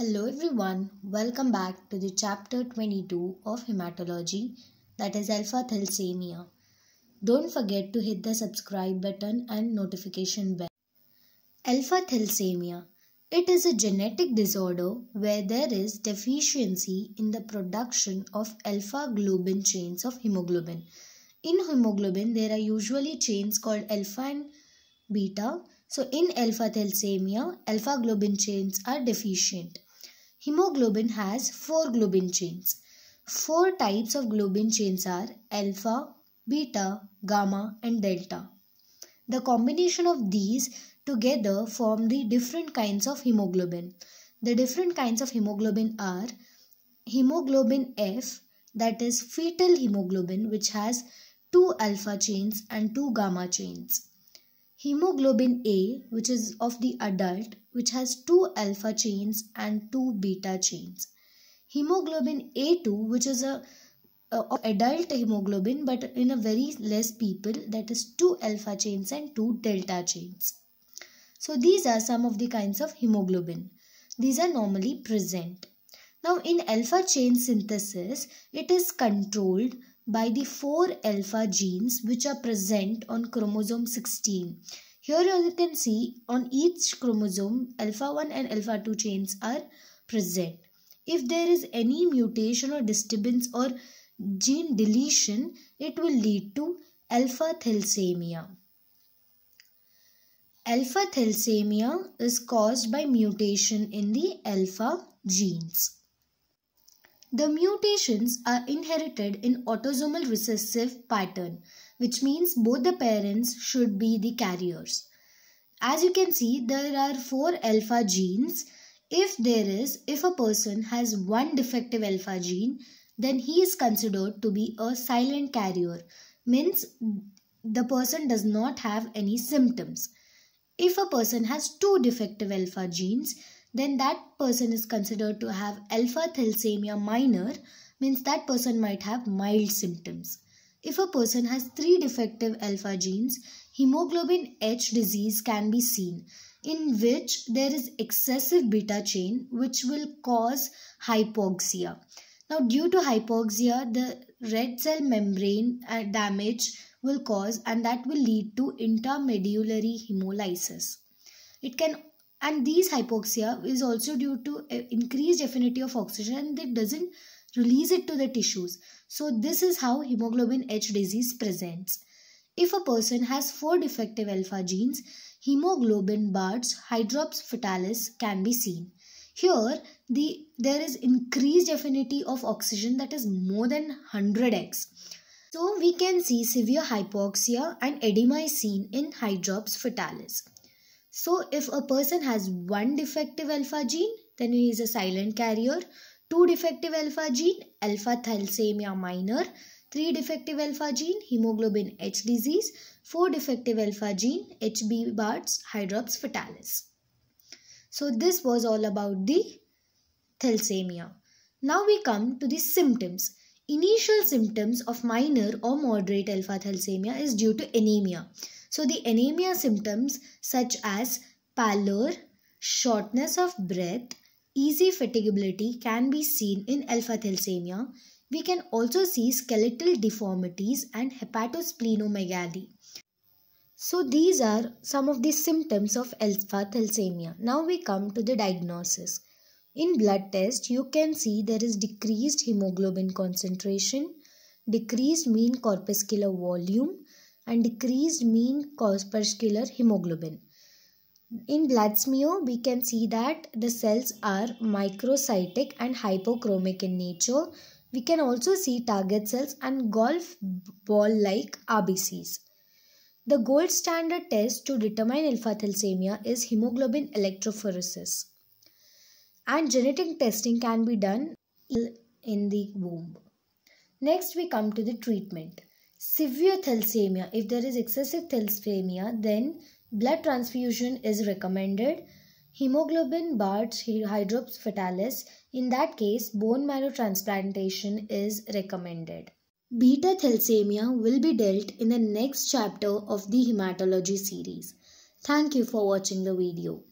Hello everyone, welcome back to the chapter 22 of hematology that is alpha thalassemia. Don't forget to hit the subscribe button and notification bell. Alpha thalassemia. It is a genetic disorder where there is deficiency in the production of alpha globin chains of hemoglobin. In hemoglobin, there are usually chains called alpha and beta. So in alpha thalassemia, alpha globin chains are deficient. Hemoglobin has four globin chains. Four types of globin chains are alpha, beta, gamma and delta. The combination of these together form the different kinds of hemoglobin. The different kinds of hemoglobin are hemoglobin F that is fetal hemoglobin which has two alpha chains and two gamma chains. Hemoglobin A, which is of the adult, which has two alpha chains and two beta chains. Hemoglobin A2, which is a adult hemoglobin but in a very less people that is two alpha chains and two delta chains so these are some of the kinds of hemoglobin these are normally present now in alpha chain synthesis it is controlled by the four alpha genes which are present on chromosome 16. Here you can see on each chromosome alpha 1 and alpha 2 chains are present. If there is any mutation or disturbance or gene deletion, it will lead to alpha thalassemia. Alpha thalassemia is caused by mutation in the alpha genes. The mutations are inherited in autosomal recessive pattern, which means both the parents should be the carriers. As you can see, there are four alpha genes. If there is, if a person has one defective alpha gene, then he is considered to be a silent carrier, means the person does not have any symptoms. If a person has two defective alpha genes, then that person is considered to have alpha thalassemia minor, means that person might have mild symptoms. If a person has three defective alpha genes, hemoglobin H disease can be seen, in which there is excessive beta chain, which will cause hypoxia. Now, due to hypoxia, the red cell membrane uh, damage will cause and that will lead to intermedullary hemolysis. It can and these hypoxia is also due to uh, increased affinity of oxygen and it doesn't release it to the tissues. So this is how hemoglobin H disease presents. If a person has four defective alpha genes, hemoglobin bars hydrops fetalis can be seen. Here, the there is increased affinity of oxygen that is more than 100x. So we can see severe hypoxia and edema is seen in hydrops fetalis. So if a person has one defective alpha gene, then he is a silent carrier. Two defective alpha gene, alpha thalassemia minor. Three defective alpha gene, hemoglobin H disease. Four defective alpha gene, HB BARTS, hydrops fatalis. So this was all about the thalassemia. Now we come to the symptoms. Initial symptoms of minor or moderate alpha thalassemia is due to anemia. So the anemia symptoms such as pallor, shortness of breath, easy fatigability can be seen in alpha thalassemia. We can also see skeletal deformities and hepatosplenomegaly. So these are some of the symptoms of alpha thalassemia. Now we come to the diagnosis. In blood test, you can see there is decreased hemoglobin concentration, decreased mean corpuscular volume, and decreased mean corpuscular hemoglobin. In blood smear, we can see that the cells are microcytic and hypochromic in nature. We can also see target cells and golf ball-like RBCs. The gold standard test to determine alpha thalassemia is hemoglobin electrophoresis. And genetic testing can be done in the womb. Next, we come to the treatment severe thalassemia. If there is excessive thalassemia, then blood transfusion is recommended. Hemoglobin Bart's hydrops fetalis, in that case, bone marrow transplantation is recommended. Beta thalassemia will be dealt in the next chapter of the hematology series. Thank you for watching the video.